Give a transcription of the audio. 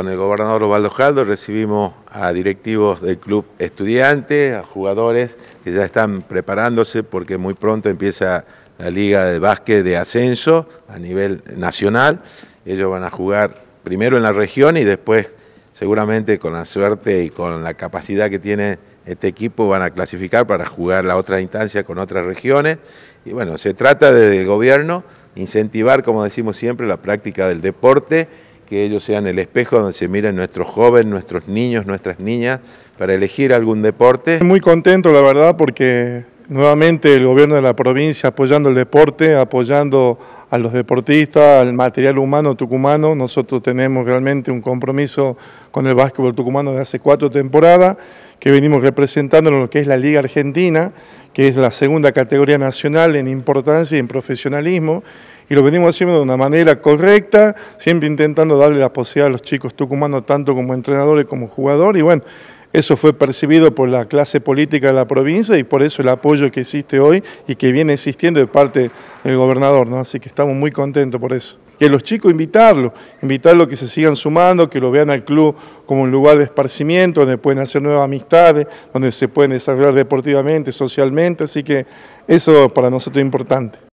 con el gobernador Osvaldo Jaldo recibimos a directivos del club estudiante, a jugadores que ya están preparándose porque muy pronto empieza la liga de básquet de ascenso a nivel nacional. Ellos van a jugar primero en la región y después seguramente con la suerte y con la capacidad que tiene este equipo van a clasificar para jugar la otra instancia con otras regiones. Y bueno, se trata del gobierno incentivar, como decimos siempre, la práctica del deporte que ellos sean el espejo donde se miren nuestros jóvenes, nuestros niños, nuestras niñas, para elegir algún deporte. Muy contento, la verdad, porque Nuevamente el gobierno de la provincia apoyando el deporte, apoyando a los deportistas, al material humano tucumano. Nosotros tenemos realmente un compromiso con el básquetbol tucumano de hace cuatro temporadas, que venimos representando en lo que es la Liga Argentina, que es la segunda categoría nacional en importancia y en profesionalismo, y lo venimos haciendo de una manera correcta, siempre intentando darle la posibilidad a los chicos tucumanos, tanto como entrenadores como jugadores, y bueno, eso fue percibido por la clase política de la provincia y por eso el apoyo que existe hoy y que viene existiendo de parte del gobernador, Así que estamos muy contentos por eso. Y los chicos invitarlos, invitarlos que se sigan sumando, que lo vean al club como un lugar de esparcimiento, donde pueden hacer nuevas amistades, donde se pueden desarrollar deportivamente, socialmente, así que eso para nosotros es importante.